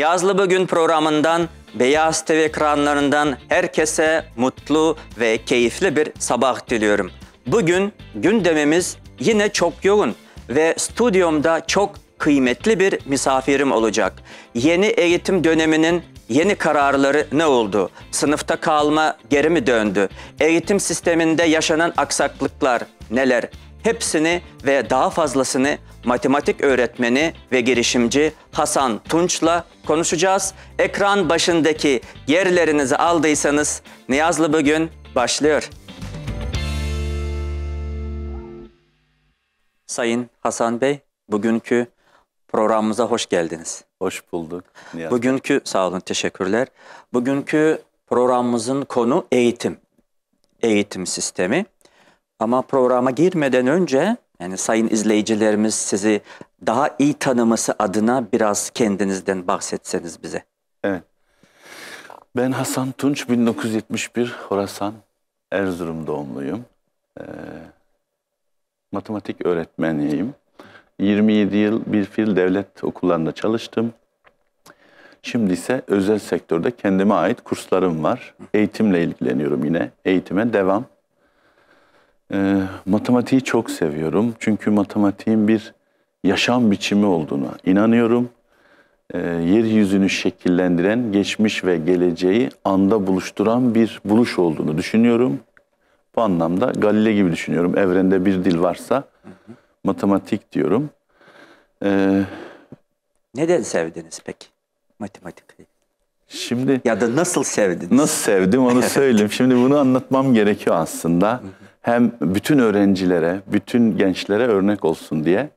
Niyazlı Bugün programından Beyaz TV ekranlarından herkese mutlu ve keyifli bir sabah diliyorum. Bugün gündemimiz yine çok yoğun ve stüdyomda çok kıymetli bir misafirim olacak. Yeni eğitim döneminin yeni kararları ne oldu? Sınıfta kalma geri mi döndü? Eğitim sisteminde yaşanan aksaklıklar neler? Hepsini ve daha fazlasını matematik öğretmeni ve girişimci Hasan Tunç'la konuşacağız. Ekran başındaki yerlerinizi aldıysanız Niyazlı bugün başlıyor. Sayın Hasan Bey, bugünkü programımıza hoş geldiniz. Hoş bulduk. Niyaz. Bugünkü sağ olun, teşekkürler. Bugünkü programımızın konu eğitim. Eğitim sistemi. Ama programa girmeden önce yani sayın izleyicilerimiz sizi daha iyi tanıması adına biraz kendinizden bahsetseniz bize. Evet. Ben Hasan Tunç, 1971 Horasan, Erzurum doğumluyum. Ee, matematik öğretmeniyim. 27 yıl bir fil devlet okullarında çalıştım. Şimdi ise özel sektörde kendime ait kurslarım var. Eğitimle ilgileniyorum yine. Eğitime devam. E, matematiği çok seviyorum. Çünkü matematiğin bir yaşam biçimi olduğuna inanıyorum. E, yeryüzünü şekillendiren, geçmiş ve geleceği anda buluşturan bir buluş olduğunu düşünüyorum. Bu anlamda Galile gibi düşünüyorum. Evrende bir dil varsa hı hı. matematik diyorum. Ee, Neden sevdiniz peki matematikleri? Şimdi ya da nasıl sevdiniz? Nasıl sevdim onu söyleyeyim. Şimdi bunu anlatmam gerekiyor aslında. Hı hem bütün öğrencilere, bütün gençlere örnek olsun diye.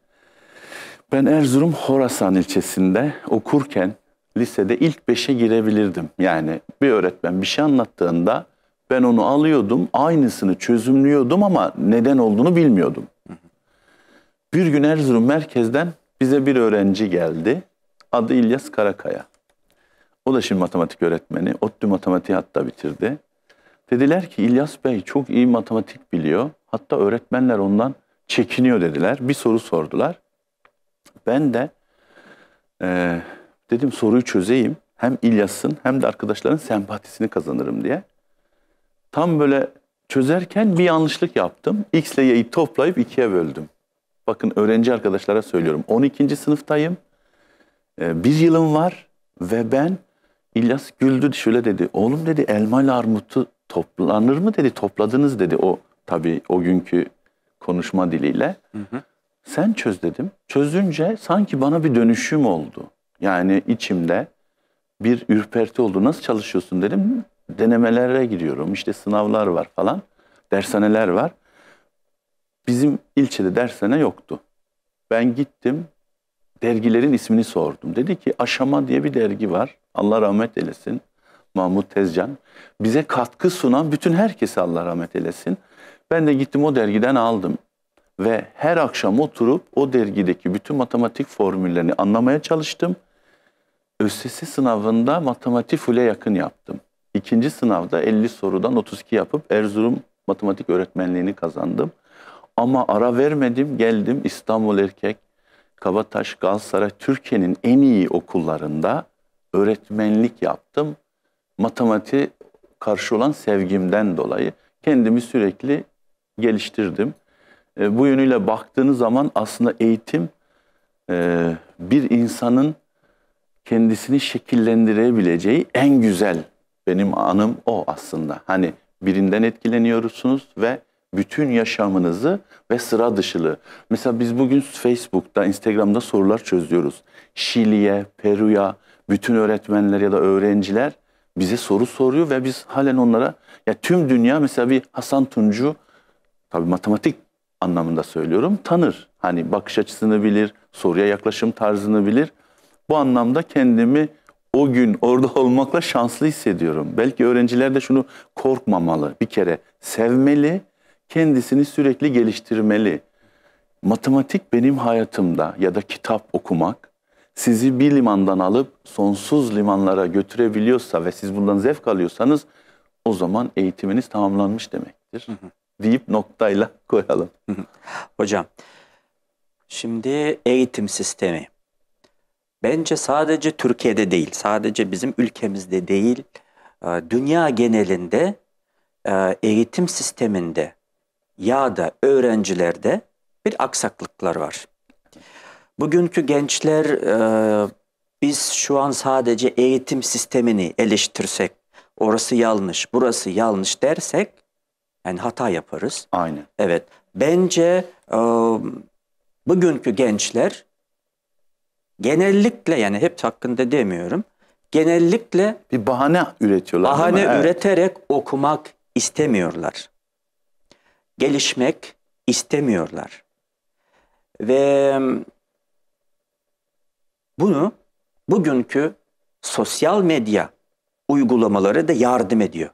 Ben Erzurum Horasan ilçesinde okurken lisede ilk beşe girebilirdim. Yani bir öğretmen bir şey anlattığında ben onu alıyordum, aynısını çözümlüyordum ama neden olduğunu bilmiyordum. Bir gün Erzurum merkezden bize bir öğrenci geldi. Adı İlyas Karakaya. O da şimdi matematik öğretmeni. ODTÜ matematiği hatta bitirdi. Dediler ki İlyas Bey çok iyi matematik biliyor. Hatta öğretmenler ondan çekiniyor dediler. Bir soru sordular. Ben de e, dedim soruyu çözeyim. Hem İlyas'ın hem de arkadaşların sempatisini kazanırım diye. Tam böyle çözerken bir yanlışlık yaptım. X ile Y'yi toplayıp ikiye böldüm. Bakın öğrenci arkadaşlara söylüyorum. 12. sınıftayım. E, bir yılım var ve ben İlyas güldü şöyle dedi. Oğlum dedi elma ile armutu toplanır mı dedi. Topladınız dedi o tabii o günkü konuşma diliyle. Hı hı. Sen çöz dedim. Çözünce sanki bana bir dönüşüm oldu. Yani içimde bir ürperti oldu. Nasıl çalışıyorsun dedim. Denemelere gidiyorum İşte sınavlar var falan. Dershaneler var. Bizim ilçede dershane yoktu. Ben gittim dergilerin ismini sordum. Dedi ki Aşama diye bir dergi var. Allah rahmet eylesin. Mahmut Tezcan. Bize katkı sunan bütün herkese Allah rahmet eylesin. Ben de gittim o dergiden aldım. Ve her akşam oturup o dergideki bütün matematik formüllerini anlamaya çalıştım. ÖSS sınavında matematik füle yakın yaptım. İkinci sınavda 50 sorudan 32 yapıp Erzurum matematik öğretmenliğini kazandım. Ama ara vermedim geldim İstanbul Erkek, Kabataş, Galatasaray, Türkiye'nin en iyi okullarında öğretmenlik yaptım. Matematiğe karşı olan sevgimden dolayı kendimi sürekli geliştirdim. E, bu yönüyle baktığınız zaman aslında eğitim e, bir insanın kendisini şekillendirebileceği en güzel benim anım o aslında. Hani birinden etkileniyorsunuz ve bütün yaşamınızı ve sıra dışılığı. Mesela biz bugün Facebook'ta, Instagram'da sorular çözüyoruz. Şili'ye, Peru'ya, bütün öğretmenler ya da öğrenciler bize soru soruyor ve biz halen onlara ya tüm dünya mesela bir Hasan Tuncu tabii matematik anlamında söylüyorum tanır. Hani bakış açısını bilir, soruya yaklaşım tarzını bilir. Bu anlamda kendimi o gün orada olmakla şanslı hissediyorum. Belki öğrenciler de şunu korkmamalı. Bir kere sevmeli, kendisini sürekli geliştirmeli. Matematik benim hayatımda ya da kitap okumak sizi bir limandan alıp sonsuz limanlara götürebiliyorsa ve siz bundan zevk alıyorsanız o zaman eğitiminiz tamamlanmış demektir. Hı Deyip noktayla koyalım. Hocam şimdi eğitim sistemi bence sadece Türkiye'de değil sadece bizim ülkemizde değil e, dünya genelinde e, eğitim sisteminde ya da öğrencilerde bir aksaklıklar var. Bugünkü gençler e, biz şu an sadece eğitim sistemini eleştirsek, orası yanlış, burası yanlış dersek yani hata yaparız. Aynen. Evet. Bence e, bugünkü gençler genellikle yani hep hakkında demiyorum. Genellikle bir bahane üretiyorlar. Bahane evet. üreterek okumak istemiyorlar. Gelişmek istemiyorlar. Ve bunu bugünkü sosyal medya uygulamaları da yardım ediyor.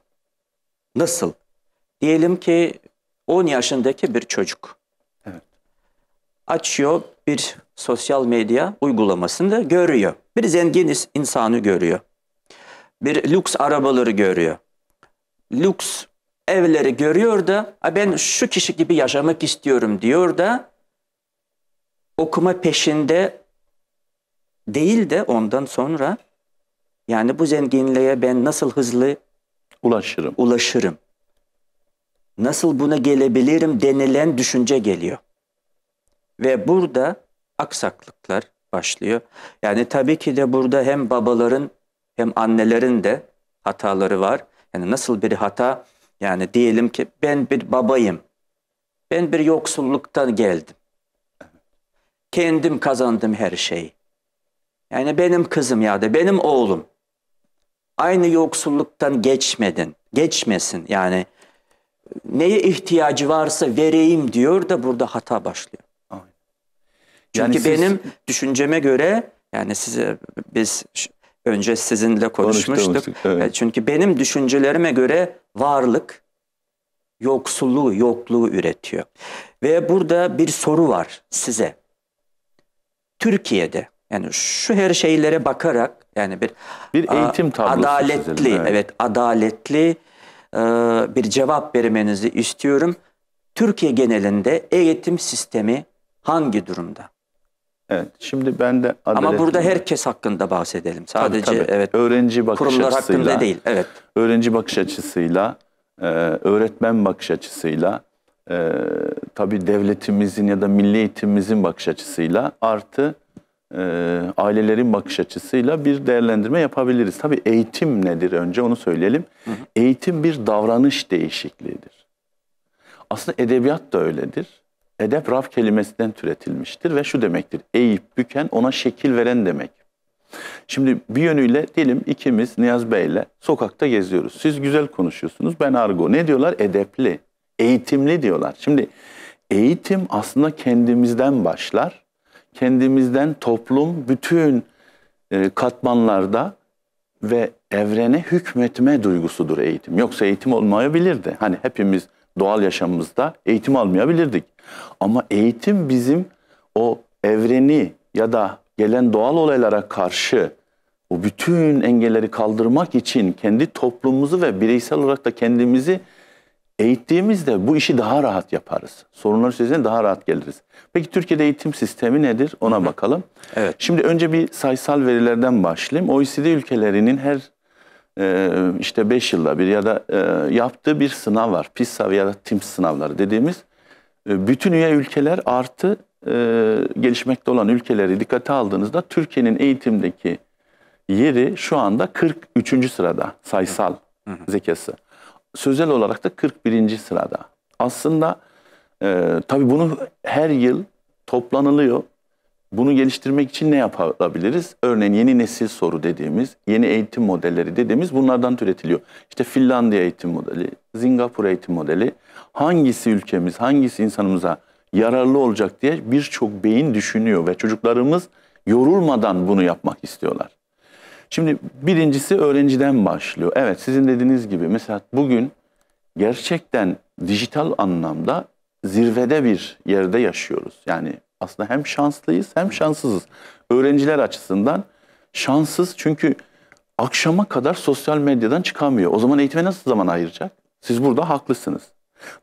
Nasıl? Diyelim ki 10 yaşındaki bir çocuk. Açıyor bir sosyal medya uygulamasında görüyor. Bir zengin insanı görüyor. Bir lüks arabaları görüyor. Lüks evleri görüyor da ben şu kişi gibi yaşamak istiyorum diyor da okuma peşinde değil de ondan sonra yani bu zenginliğe ben nasıl hızlı ulaşırım. Ulaşırım. Nasıl buna gelebilirim denilen düşünce geliyor. Ve burada aksaklıklar başlıyor. Yani tabii ki de burada hem babaların hem annelerin de hataları var. Yani nasıl bir hata yani diyelim ki ben bir babayım. Ben bir yoksulluktan geldim. Kendim kazandım her şeyi. Yani benim kızım ya da benim oğlum. Aynı yoksulluktan geçmedin, geçmesin yani. E, neye ihtiyacı varsa vereyim diyor da burada hata başlıyor. Aynen. Çünkü yani benim düşünceme göre yani size biz önce sizinle konuşmuştuk. konuşmuştuk evet. E, çünkü benim düşüncelerime göre varlık yoksulluğu, yokluğu üretiyor. Ve burada bir soru var size. Türkiye'de yani şu her şeylere bakarak yani bir bir eğitim tablosu adaletli çizelim, evet. evet adaletli e, bir cevap vermenizi istiyorum. Türkiye genelinde eğitim sistemi hangi durumda? Evet. Şimdi ben de adaletli... ama burada herkes hakkında bahsedelim. Sadece tabii, tabii. evet öğrenci bakış kurumlar açısıyla, hakkında değil. Evet. Öğrenci bakış açısıyla, e, öğretmen bakış açısıyla, e, tabii devletimizin ya da milli eğitimimizin bakış açısıyla artı e, ailelerin bakış açısıyla bir değerlendirme yapabiliriz. Tabii eğitim nedir önce onu söyleyelim. Hı hı. Eğitim bir davranış değişikliğidir. Aslında edebiyat da öyledir. Edep raf kelimesinden türetilmiştir ve şu demektir. Eğip büken ona şekil veren demek. Şimdi bir yönüyle diyelim ikimiz Niyaz Bey'le sokakta geziyoruz. Siz güzel konuşuyorsunuz. Ben argo. Ne diyorlar? Edepli, eğitimli diyorlar. Şimdi eğitim aslında kendimizden başlar kendimizden toplum bütün e, katmanlarda ve evrene hükmetme duygusudur eğitim. Yoksa eğitim olmayabilirdi. Hani hepimiz doğal yaşamımızda eğitim almayabilirdik. Ama eğitim bizim o evreni ya da gelen doğal olaylara karşı o bütün engelleri kaldırmak için kendi toplumumuzu ve bireysel olarak da kendimizi Eğittiğimizde bu işi daha rahat yaparız. sorunları çözene daha rahat geliriz. Peki Türkiye'de eğitim sistemi nedir? Ona Hı -hı. bakalım. Evet. Şimdi önce bir sayısal verilerden başlayayım. OECD ülkelerinin her e, işte 5 yılda bir ya da e, yaptığı bir sınav var. PISA ya da TIMS sınavları dediğimiz. E, bütün üye ülkeler artı e, gelişmekte olan ülkeleri dikkate aldığınızda Türkiye'nin eğitimdeki yeri şu anda 43. sırada sayısal Hı zekası sözel olarak da 41. sırada. Aslında e, tabii bunu her yıl toplanılıyor. Bunu geliştirmek için ne yapabiliriz? Örneğin yeni nesil soru dediğimiz, yeni eğitim modelleri dediğimiz bunlardan türetiliyor. İşte Finlandiya eğitim modeli, Singapur eğitim modeli hangisi ülkemiz, hangisi insanımıza yararlı olacak diye birçok beyin düşünüyor ve çocuklarımız yorulmadan bunu yapmak istiyorlar. Şimdi birincisi öğrenciden başlıyor. Evet sizin dediğiniz gibi mesela bugün gerçekten dijital anlamda zirvede bir yerde yaşıyoruz. Yani aslında hem şanslıyız hem şanssızız. Öğrenciler açısından şanssız çünkü akşama kadar sosyal medyadan çıkamıyor. O zaman eğitime nasıl zaman ayıracak? Siz burada haklısınız.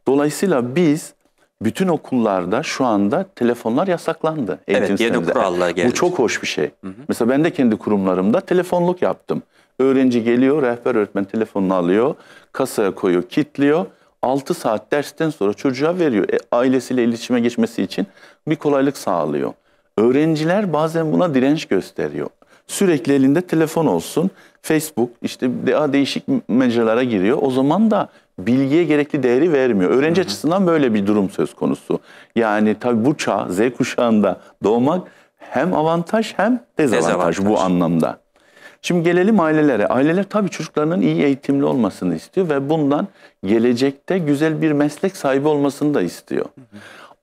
Dolayısıyla biz bütün okullarda şu anda telefonlar yasaklandı. Evet yeni kurallar geldi. Bu çok hoş bir şey. Hı hı. Mesela ben de kendi kurumlarımda telefonluk yaptım. Öğrenci geliyor, rehber öğretmen telefonunu alıyor, kasaya koyuyor, kilitliyor. 6 saat dersten sonra çocuğa veriyor. E, ailesiyle iletişime geçmesi için bir kolaylık sağlıyor. Öğrenciler bazen buna direnç gösteriyor. Sürekli elinde telefon olsun, Facebook, işte daha değişik mecralara giriyor. O zaman da bilgiye gerekli değeri vermiyor. Öğrenci Hı -hı. açısından böyle bir durum söz konusu. Yani tabii bu çağ Z kuşağında doğmak hem avantaj hem dezavantaj, dezavantaj. bu anlamda. Şimdi gelelim ailelere. Aileler tabii çocuklarının iyi eğitimli olmasını istiyor ve bundan gelecekte güzel bir meslek sahibi olmasını da istiyor.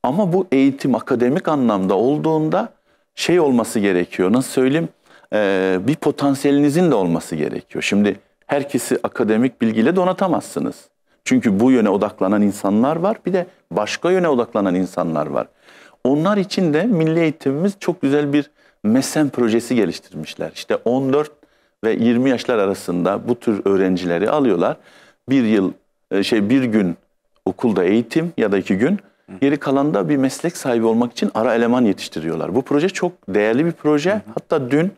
Ama bu eğitim akademik anlamda olduğunda şey olması gerekiyor. Nasıl söyleyeyim? Ee, bir potansiyelinizin de olması gerekiyor. Şimdi herkesi akademik bilgiyle donatamazsınız. Çünkü bu yöne odaklanan insanlar var. Bir de başka yöne odaklanan insanlar var. Onlar için de milli eğitimimiz çok güzel bir MESEM projesi geliştirmişler. İşte 14 ve 20 yaşlar arasında bu tür öğrencileri alıyorlar. Bir yıl e, şey bir gün okulda eğitim ya da iki gün geri kalanda bir meslek sahibi olmak için ara eleman yetiştiriyorlar. Bu proje çok değerli bir proje. Hı hı. Hatta dün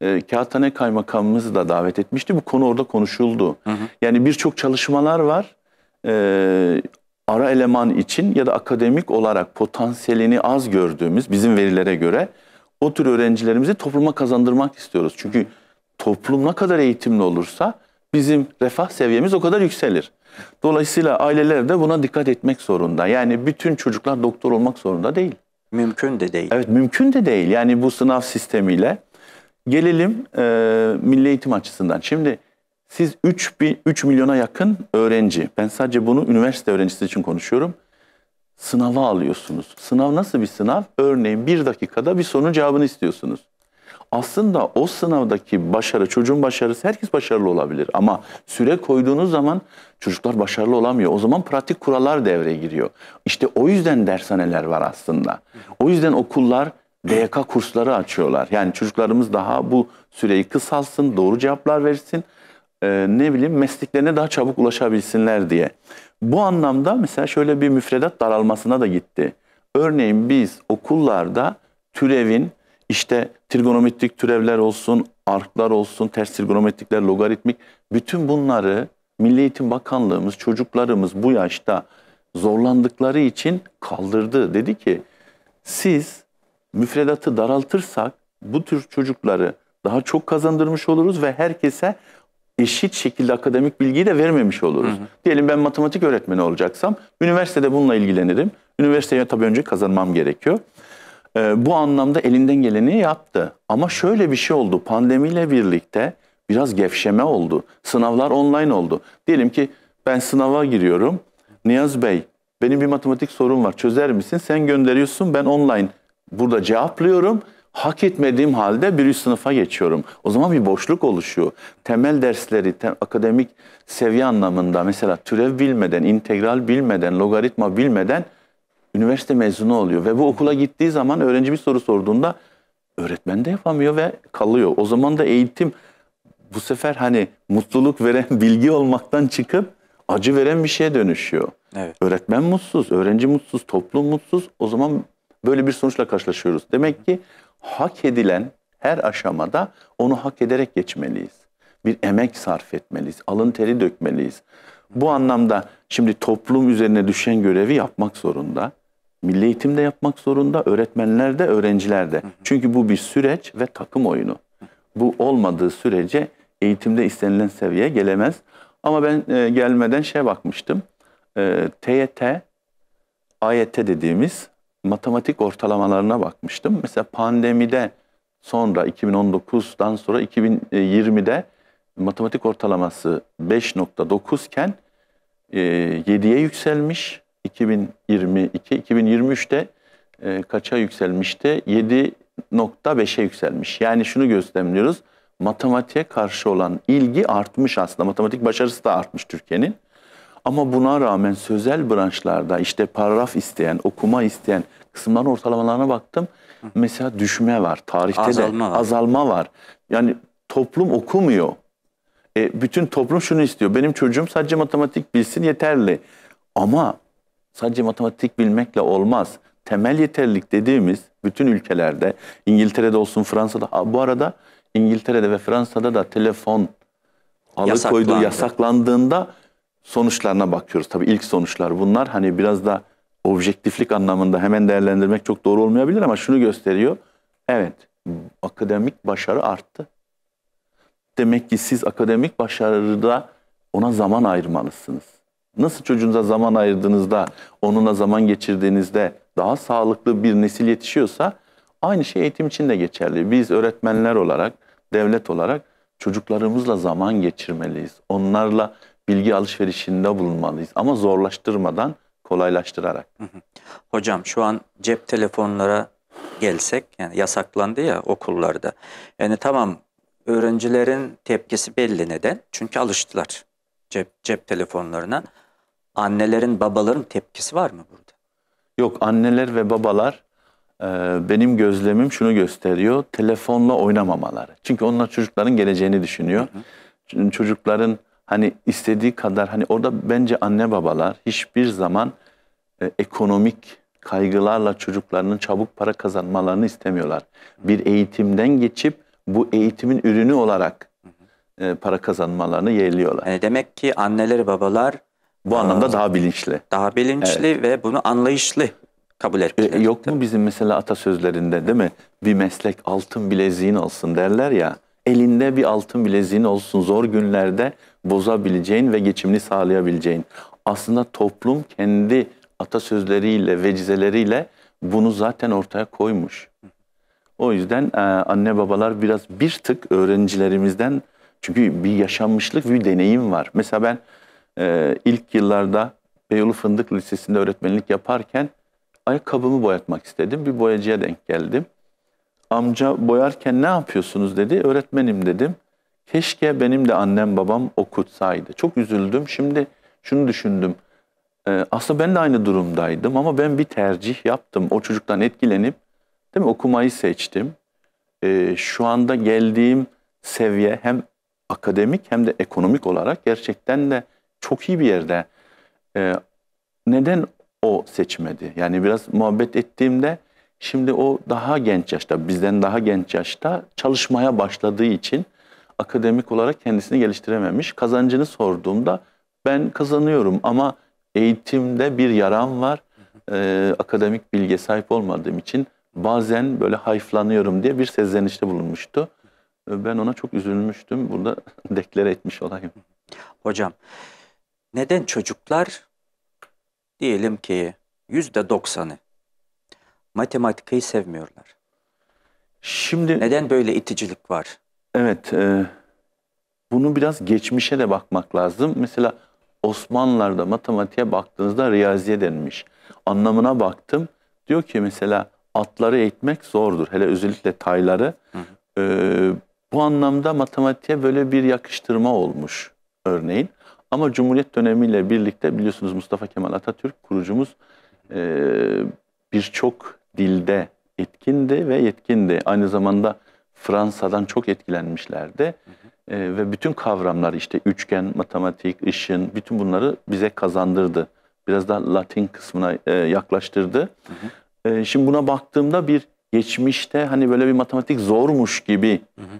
e, Kağıthane Kaymakamımızı da davet etmişti. Bu konu orada konuşuldu. Hı hı. Yani birçok çalışmalar var e, ara eleman için ya da akademik olarak potansiyelini az gördüğümüz bizim verilere göre o tür öğrencilerimizi topluma kazandırmak istiyoruz. Çünkü toplum ne kadar eğitimli olursa bizim refah seviyemiz o kadar yükselir. Dolayısıyla aileler de buna dikkat etmek zorunda. Yani bütün çocuklar doktor olmak zorunda değil. Mümkün de değil. Evet mümkün de değil. Yani bu sınav sistemiyle gelelim e, milli eğitim açısından. Şimdi siz 3, 3 milyona yakın öğrenci, ben sadece bunu üniversite öğrencisi için konuşuyorum, sınava alıyorsunuz. Sınav nasıl bir sınav? Örneğin bir dakikada bir sorunun cevabını istiyorsunuz. Aslında o sınavdaki başarı, çocuğun başarısı herkes başarılı olabilir. Ama süre koyduğunuz zaman çocuklar başarılı olamıyor. O zaman pratik kurallar devreye giriyor. İşte o yüzden dershaneler var aslında. O yüzden okullar DYK kursları açıyorlar. Yani çocuklarımız daha bu süreyi kısalsın, doğru cevaplar versin e, ne bileyim mesleklerine daha çabuk ulaşabilsinler diye. Bu anlamda mesela şöyle bir müfredat daralmasına da gitti. Örneğin biz okullarda türevin işte trigonometrik türevler olsun, arklar olsun, ters trigonometrikler, logaritmik bütün bunları Milli Eğitim Bakanlığımız çocuklarımız bu yaşta zorlandıkları için kaldırdı. Dedi ki siz müfredatı daraltırsak bu tür çocukları daha çok kazandırmış oluruz ve herkese eşit şekilde akademik bilgiyi de vermemiş oluruz. Hı hı. Diyelim ben matematik öğretmeni olacaksam üniversitede bununla ilgilenirim. Üniversiteye tabii önce kazanmam gerekiyor. Ee, bu anlamda elinden geleni yaptı. Ama şöyle bir şey oldu pandemiyle birlikte biraz gevşeme oldu. Sınavlar online oldu. Diyelim ki ben sınava giriyorum. Niyaz Bey benim bir matematik sorum var çözer misin? Sen gönderiyorsun ben online burada cevaplıyorum hak etmediğim halde bir üst sınıfa geçiyorum. O zaman bir boşluk oluşuyor. Temel dersleri, te akademik seviye anlamında mesela türev bilmeden, integral bilmeden, logaritma bilmeden üniversite mezunu oluyor. Ve bu okula gittiği zaman öğrenci bir soru sorduğunda öğretmen de yapamıyor ve kalıyor. O zaman da eğitim bu sefer hani mutluluk veren bilgi olmaktan çıkıp acı veren bir şeye dönüşüyor. Evet. Öğretmen mutsuz, öğrenci mutsuz, toplum mutsuz. O zaman böyle bir sonuçla karşılaşıyoruz. Demek ki hak edilen her aşamada onu hak ederek geçmeliyiz. Bir emek sarf etmeliyiz, alın teri dökmeliyiz. Bu anlamda şimdi toplum üzerine düşen görevi yapmak zorunda. Milli eğitimde yapmak zorunda, öğretmenler de, öğrenciler de. Çünkü bu bir süreç ve takım oyunu. Bu olmadığı sürece eğitimde istenilen seviyeye gelemez. Ama ben e, gelmeden şey bakmıştım. E, TYT, AYT dediğimiz matematik ortalamalarına bakmıştım. Mesela pandemide sonra 2019'dan sonra 2020'de matematik ortalaması 5.9 iken 7'ye e, yükselmiş. 2022, 2023'te e, kaça yükselmişti? 7.5'e yükselmiş. Yani şunu gözlemliyoruz. Matematiğe karşı olan ilgi artmış aslında. Matematik başarısı da artmış Türkiye'nin. Ama buna rağmen sözel branşlarda işte paragraf isteyen, okuma isteyen kısımların ortalamalarına baktım. Mesela düşme var. Tarihte azalma de var. azalma var. Yani toplum okumuyor. E, bütün toplum şunu istiyor. Benim çocuğum sadece matematik bilsin yeterli. Ama sadece matematik bilmekle olmaz. Temel yeterlilik dediğimiz bütün ülkelerde, İngiltere'de olsun Fransa'da, ha, bu arada İngiltere'de ve Fransa'da da telefon alıkoyduğu yasaklandığında sonuçlarına bakıyoruz. Tabii ilk sonuçlar bunlar. Hani biraz da objektiflik anlamında hemen değerlendirmek çok doğru olmayabilir ama şunu gösteriyor. Evet, akademik başarı arttı. Demek ki siz akademik başarıda ona zaman ayırmalısınız. Nasıl çocuğunuza zaman ayırdığınızda, onunla zaman geçirdiğinizde daha sağlıklı bir nesil yetişiyorsa aynı şey eğitim için de geçerli. Biz öğretmenler olarak, devlet olarak çocuklarımızla zaman geçirmeliyiz. Onlarla bilgi alışverişinde bulunmalıyız. Ama zorlaştırmadan kolaylaştırarak. Hocam şu an cep telefonlara gelsek yani yasaklandı ya okullarda. Yani tamam öğrencilerin tepkisi belli neden? Çünkü alıştılar cep, cep telefonlarına. Annelerin, babaların tepkisi var mı burada? Yok anneler ve babalar e, benim gözlemim şunu gösteriyor. Telefonla oynamamaları. Çünkü onlar çocukların geleceğini düşünüyor. Hı hı. Çocukların hani istediği kadar hani orada bence anne babalar hiçbir zaman e, ekonomik kaygılarla çocuklarının çabuk para kazanmalarını istemiyorlar. Bir eğitimden geçip bu eğitimin ürünü olarak e, para kazanmalarını yeğliyorlar. Yani demek ki anneleri babalar bu anlamda e, daha bilinçli. Daha bilinçli evet. ve bunu anlayışlı kabul e, etmişler. E, yok mu bizim mesela atasözlerinde değil mi? Bir meslek altın bileziğin olsun derler ya. Elinde bir altın bileziğin olsun zor günlerde bozabileceğin ve geçimini sağlayabileceğin. Aslında toplum kendi atasözleriyle, vecizeleriyle bunu zaten ortaya koymuş. O yüzden e, anne babalar biraz bir tık öğrencilerimizden çünkü bir yaşanmışlık, bir deneyim var. Mesela ben e, ilk yıllarda Beyoğlu Fındık Lisesi'nde öğretmenlik yaparken ayakkabımı boyatmak istedim. Bir boyacıya denk geldim. Amca boyarken ne yapıyorsunuz dedi. Öğretmenim dedim. Keşke benim de annem babam okutsaydı. Çok üzüldüm. Şimdi şunu düşündüm. Ee, aslında ben de aynı durumdaydım ama ben bir tercih yaptım. O çocuktan etkilenip değil mi okumayı seçtim. Ee, şu anda geldiğim seviye hem akademik hem de ekonomik olarak gerçekten de çok iyi bir yerde. Ee, neden o seçmedi? Yani biraz muhabbet ettiğimde şimdi o daha genç yaşta, bizden daha genç yaşta çalışmaya başladığı için akademik olarak kendisini geliştirememiş. Kazancını sorduğumda ben kazanıyorum ama eğitimde bir yaram var. Ee, akademik bilgiye sahip olmadığım için bazen böyle hayflanıyorum diye bir sezlenişte bulunmuştu. Ee, ben ona çok üzülmüştüm. Burada deklare etmiş olayım. Hocam neden çocuklar diyelim ki yüzde doksanı matematiği sevmiyorlar? Şimdi neden böyle iticilik var? Evet, e, bunu biraz geçmişe de bakmak lazım. Mesela Osmanlılar'da matematiğe baktığınızda riyaziye denmiş. Anlamına baktım. Diyor ki mesela atları eğitmek zordur. Hele özellikle tayları. E, bu anlamda matematiğe böyle bir yakıştırma olmuş örneğin. Ama Cumhuriyet dönemiyle birlikte biliyorsunuz Mustafa Kemal Atatürk kurucumuz e, birçok dilde yetkindi ve yetkindi. Aynı zamanda Fransa'dan çok etkilenmişlerdi. Hı hı. E, ee, ve bütün kavramlar işte üçgen, matematik, ışın bütün bunları bize kazandırdı. Biraz da Latin kısmına e, yaklaştırdı. Hı hı. E, ee, şimdi buna baktığımda bir geçmişte hani böyle bir matematik zormuş gibi hı hı.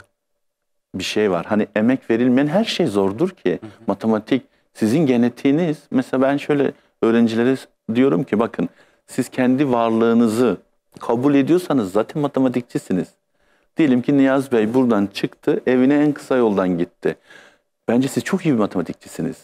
bir şey var. Hani emek verilmeyen her şey zordur ki. Hı hı. Matematik sizin genetiğiniz. Mesela ben şöyle öğrencilere diyorum ki bakın siz kendi varlığınızı kabul ediyorsanız zaten matematikçisiniz. Diyelim ki Niyaz Bey buradan çıktı, evine en kısa yoldan gitti. Bence siz çok iyi bir matematikçisiniz.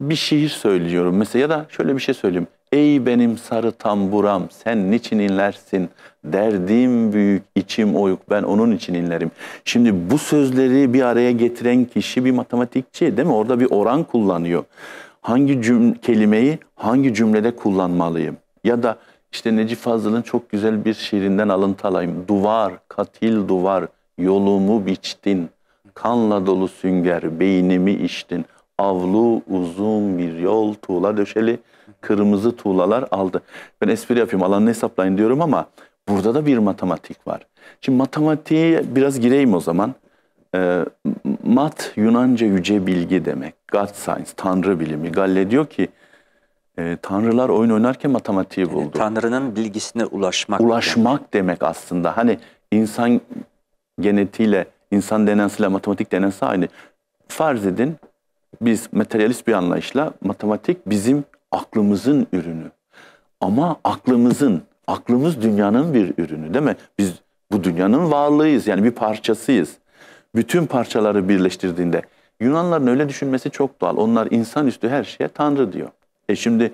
Bir şiir söylüyorum mesela ya da şöyle bir şey söyleyeyim. Ey benim sarı tamburam sen niçin inlersin? Derdim büyük içim oyuk ben onun için inlerim. Şimdi bu sözleri bir araya getiren kişi bir matematikçi değil mi? Orada bir oran kullanıyor. Hangi cümle, kelimeyi hangi cümlede kullanmalıyım? Ya da işte Necip Fazıl'ın çok güzel bir şiirinden alıntı alayım. Duvar, katil duvar, yolumu biçtin. Kanla dolu sünger, beynimi içtin. Avlu uzun bir yol, tuğla döşeli, kırmızı tuğlalar aldı. Ben espri yapayım, alanını hesaplayın diyorum ama burada da bir matematik var. Şimdi matematiğe biraz gireyim o zaman. E, mat Yunanca yüce bilgi demek. God science, tanrı bilimi. Galle diyor ki e, tanrılar oyun oynarken matematiği buldu. Yani tanrının bilgisine ulaşmak. Ulaşmak yani. demek aslında. Hani insan genetiğiyle, insan denensiyle matematik denensi aynı. Farz edin biz materyalist bir anlayışla matematik bizim aklımızın ürünü. Ama aklımızın, aklımız dünyanın bir ürünü değil mi? Biz bu dünyanın varlığıyız yani bir parçasıyız. Bütün parçaları birleştirdiğinde Yunanların öyle düşünmesi çok doğal. Onlar insanüstü her şeye tanrı diyor. E şimdi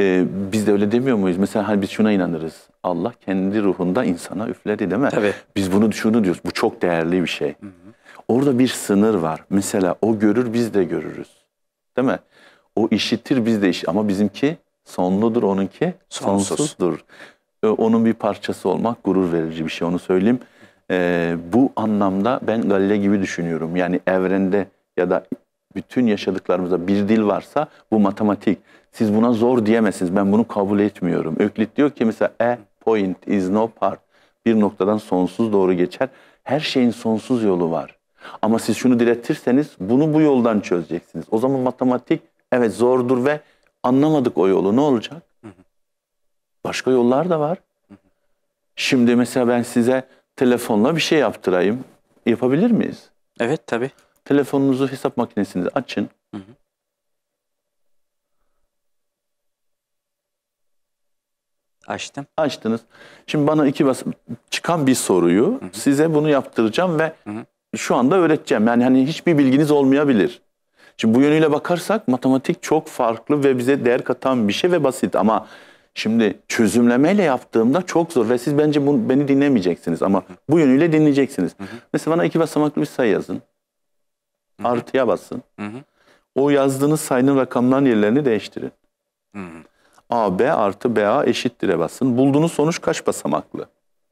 e, biz de öyle demiyor muyuz? Mesela hani biz şuna inanırız. Allah kendi ruhunda insana üfledi değil mi? Tabii. Biz bunu şunu diyoruz. Bu çok değerli bir şey. Hı hı. Orada bir sınır var. Mesela o görür biz de görürüz. Değil mi? O işitir biz de işitir. Ama bizimki sonludur onunki Sonsuz. sonsuzdur. Ee, onun bir parçası olmak gurur verici bir şey onu söyleyeyim. Ee, bu anlamda ben Galile gibi düşünüyorum. Yani evrende ya da bütün yaşadıklarımızda bir dil varsa bu matematik. Siz buna zor diyemezsiniz. Ben bunu kabul etmiyorum. Öklit diyor ki mesela a point is no part. Bir noktadan sonsuz doğru geçer. Her şeyin sonsuz yolu var. Ama siz şunu diretirseniz bunu bu yoldan çözeceksiniz. O zaman matematik evet zordur ve anlamadık o yolu. Ne olacak? Başka yollar da var. Şimdi mesela ben size telefonla bir şey yaptırayım. Yapabilir miyiz? Evet tabii. Telefonunuzu hesap makinesini açın. Hı hı. Açtım. Açtınız. Şimdi bana iki bas çıkan bir soruyu Hı -hı. size bunu yaptıracağım ve Hı -hı. şu anda öğreteceğim. Yani hani hiçbir bilginiz olmayabilir. Şimdi bu yönüyle bakarsak matematik çok farklı ve bize değer katan bir şey ve basit ama şimdi çözümlemeyle yaptığımda çok zor ve siz bence bunu, beni dinlemeyeceksiniz ama Hı -hı. bu yönüyle dinleyeceksiniz. Hı -hı. Mesela bana iki basamaklı bir sayı yazın. Artıya basın. Hı -hı. O yazdığınız sayının rakamların yerlerini değiştirin. Hı -hı. AB artı BA eşittir'e basın. Bulduğunuz sonuç kaç basamaklı?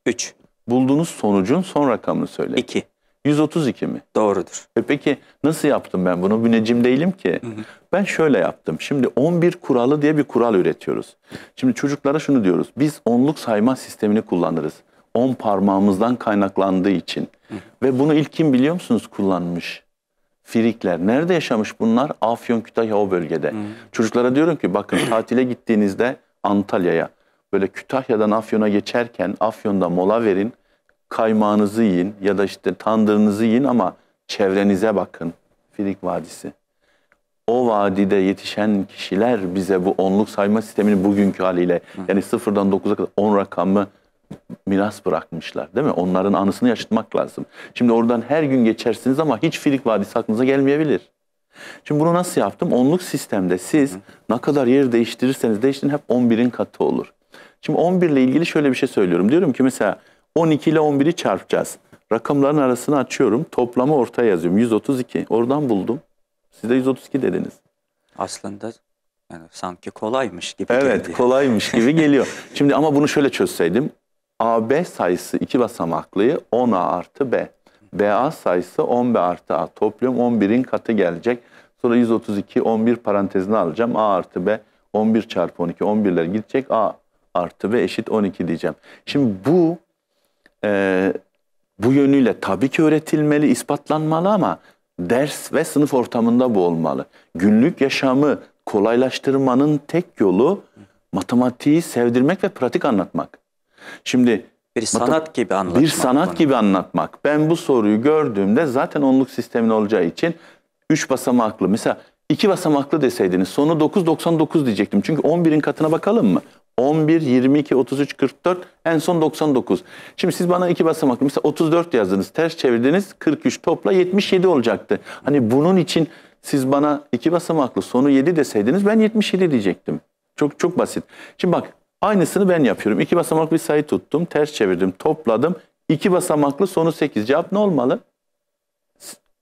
3. Bulduğunuz sonucun son rakamını söyle. 2. 132 mi? Doğrudur. E peki nasıl yaptım ben bunu? Müneccim değilim ki. Hı hı. Ben şöyle yaptım. Şimdi 11 kuralı diye bir kural üretiyoruz. Şimdi çocuklara şunu diyoruz. Biz onluk sayma sistemini kullanırız. 10 parmağımızdan kaynaklandığı için. Hı hı. Ve bunu ilk kim biliyor musunuz kullanmış? Firikler. Nerede yaşamış bunlar? Afyon, Kütahya o bölgede. Hı. Çocuklara diyorum ki bakın tatile gittiğinizde Antalya'ya böyle Kütahya'dan Afyon'a geçerken Afyon'da mola verin. Kaymağınızı yiyin ya da işte tandırınızı yiyin ama çevrenize bakın. Firik Vadisi. O vadide yetişen kişiler bize bu onluk sayma sistemini bugünkü haliyle Hı. yani sıfırdan dokuza kadar on rakamı miras bırakmışlar değil mi? Onların anısını yaşatmak lazım. Şimdi oradan her gün geçersiniz ama hiç Filik Vadisi aklınıza gelmeyebilir. Şimdi bunu nasıl yaptım? Onluk sistemde siz ne kadar yer değiştirirseniz değiştirin hep 11'in katı olur. Şimdi 11 ile ilgili şöyle bir şey söylüyorum. Diyorum ki mesela 12 ile 11'i çarpacağız. Rakamların arasını açıyorum. Toplamı ortaya yazıyorum. 132. Oradan buldum. Siz de 132 dediniz. Aslında yani sanki kolaymış gibi Evet geldi. kolaymış gibi geliyor. Şimdi ama bunu şöyle çözseydim AB sayısı iki basamaklıyı 10A artı B. BA sayısı 10B artı A. Toplum 11'in katı gelecek. Sonra 132 11 parantezine alacağım. A artı B 11 çarpı 12 11'ler gidecek. A artı B eşit 12 diyeceğim. Şimdi bu e, bu yönüyle tabii ki öğretilmeli, ispatlanmalı ama ders ve sınıf ortamında bu olmalı. Günlük yaşamı kolaylaştırmanın tek yolu matematiği sevdirmek ve pratik anlatmak. Şimdi bir sanat gibi anlatmak. Bir sanat bana. gibi anlatmak. Ben bu soruyu gördüğümde zaten onluk sistemin olacağı için 3 basamaklı. Mesela 2 basamaklı deseydiniz sonu 9.99 diyecektim. Çünkü 11'in katına bakalım mı? 11, 22, 33, 44 en son 99. Şimdi siz bana 2 basamaklı mesela 34 yazdınız ters çevirdiniz 43 topla 77 olacaktı. Hani bunun için siz bana 2 basamaklı sonu 7 deseydiniz ben 77 diyecektim. Çok çok basit. Şimdi bak Aynısını ben yapıyorum. İki basamaklı bir sayı tuttum, ters çevirdim, topladım. İki basamaklı sonu 8. Cevap ne olmalı?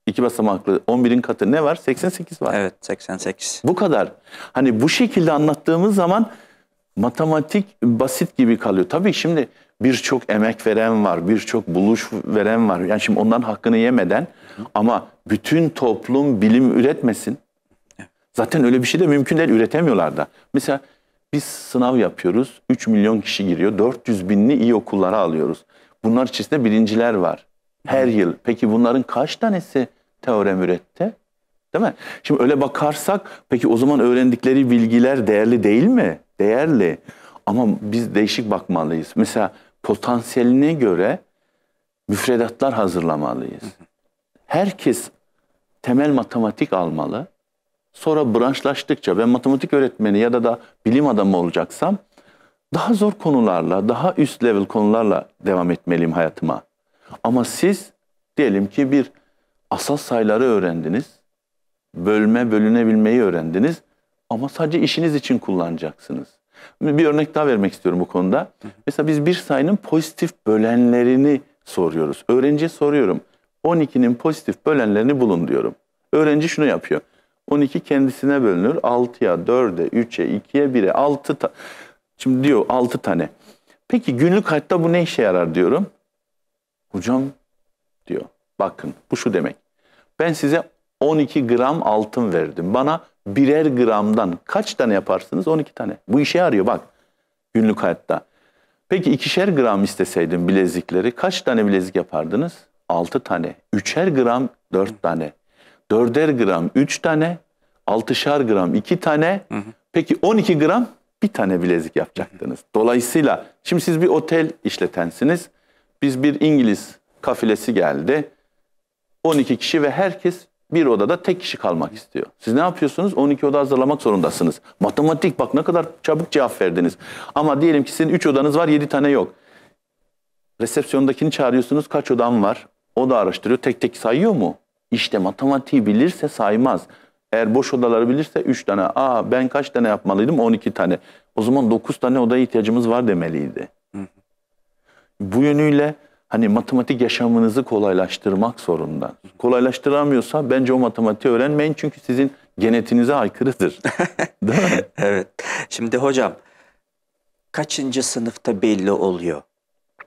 İki basamaklı 11'in katı ne var? 88 var. Evet 88. Bu kadar. Hani bu şekilde anlattığımız zaman matematik basit gibi kalıyor. Tabii şimdi birçok emek veren var, birçok buluş veren var. Yani şimdi ondan hakkını yemeden ama bütün toplum bilim üretmesin. Zaten öyle bir şey de mümkün değil, üretemiyorlar da. Mesela biz sınav yapıyoruz. 3 milyon kişi giriyor. 400 binli iyi okullara alıyoruz. Bunlar içerisinde birinciler var. Her yıl. Peki bunların kaç tanesi teorem üretti? Değil mi? Şimdi öyle bakarsak peki o zaman öğrendikleri bilgiler değerli değil mi? Değerli. Ama biz değişik bakmalıyız. Mesela potansiyeline göre müfredatlar hazırlamalıyız. Herkes temel matematik almalı. Sonra branşlaştıkça ve matematik öğretmeni ya da da bilim adamı olacaksam daha zor konularla, daha üst level konularla devam etmeliyim hayatıma. Ama siz diyelim ki bir asal sayıları öğrendiniz. Bölme, bölünebilmeyi öğrendiniz ama sadece işiniz için kullanacaksınız. Bir örnek daha vermek istiyorum bu konuda. Mesela biz bir sayının pozitif bölenlerini soruyoruz. Öğrenciye soruyorum. 12'nin pozitif bölenlerini bulun diyorum. Öğrenci şunu yapıyor. 12 kendisine bölünür. 6'ya, 4'e, 3'e, 2'ye, 1'e, 6 tane. Şimdi diyor 6 tane. Peki günlük hayatta bu ne işe yarar diyorum. Hocam diyor bakın bu şu demek. Ben size 12 gram altın verdim. Bana birer gramdan kaç tane yaparsınız? 12 tane. Bu işe yarıyor bak günlük hayatta. Peki ikişer gram isteseydim bilezikleri kaç tane bilezik yapardınız? 6 tane. Üçer gram 4 tane. Dörder gram 3 tane, altışar gram 2 tane. Hı hı. Peki 12 gram bir tane bilezik yapacaktınız. Dolayısıyla şimdi siz bir otel işletensiniz. Biz bir İngiliz kafilesi geldi. 12 kişi ve herkes bir odada tek kişi kalmak istiyor. Siz ne yapıyorsunuz? 12 oda hazırlamak zorundasınız. Matematik bak ne kadar çabuk cevap verdiniz. Ama diyelim ki sizin 3 odanız var 7 tane yok. Resepsiyondakini çağırıyorsunuz kaç odam var? O da araştırıyor tek tek sayıyor mu? İşte matematiği bilirse saymaz. Eğer boş odaları bilirse 3 tane. Aa ben kaç tane yapmalıydım? 12 tane. O zaman 9 tane odaya ihtiyacımız var demeliydi. Bu yönüyle hani matematik yaşamınızı kolaylaştırmak zorunda. Kolaylaştıramıyorsa bence o matematiği öğrenmeyin çünkü sizin genetinize aykırıdır. Değil mi? evet. Şimdi hocam kaçıncı sınıfta belli oluyor?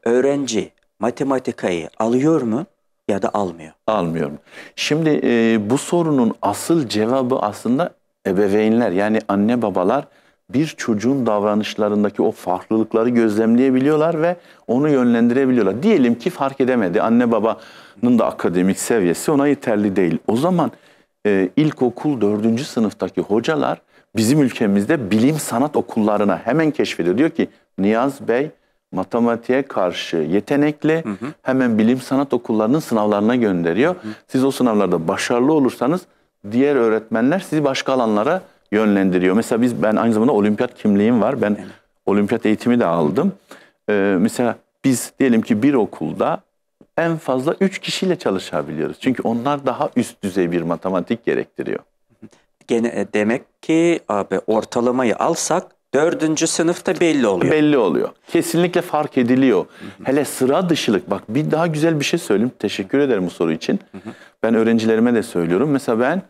Öğrenci matematikayı alıyor mu? ya da almıyor. Almıyorum. Şimdi e, bu sorunun asıl cevabı aslında ebeveynler yani anne babalar bir çocuğun davranışlarındaki o farklılıkları gözlemleyebiliyorlar ve onu yönlendirebiliyorlar. Diyelim ki fark edemedi. Anne babanın da akademik seviyesi ona yeterli değil. O zaman e, ilkokul dördüncü sınıftaki hocalar bizim ülkemizde bilim sanat okullarına hemen keşfediyor. Diyor ki Niyaz Bey matematiğe karşı yetenekli hı hı. hemen bilim sanat okullarının sınavlarına gönderiyor. Hı hı. Siz o sınavlarda başarılı olursanız diğer öğretmenler sizi başka alanlara yönlendiriyor. Mesela biz ben aynı zamanda olimpiyat kimliğim var. Ben evet. olimpiyat eğitimi de aldım. Ee, mesela biz diyelim ki bir okulda en fazla 3 kişiyle çalışabiliyoruz. Çünkü onlar daha üst düzey bir matematik gerektiriyor. Gene, e, demek ki abi ortalamayı alsak Dördüncü sınıfta belli oluyor. Belli oluyor. Kesinlikle fark ediliyor. Hele sıra dışılık. Bak bir daha güzel bir şey söyleyeyim. Teşekkür ederim bu soru için. Ben öğrencilerime de söylüyorum. Mesela ben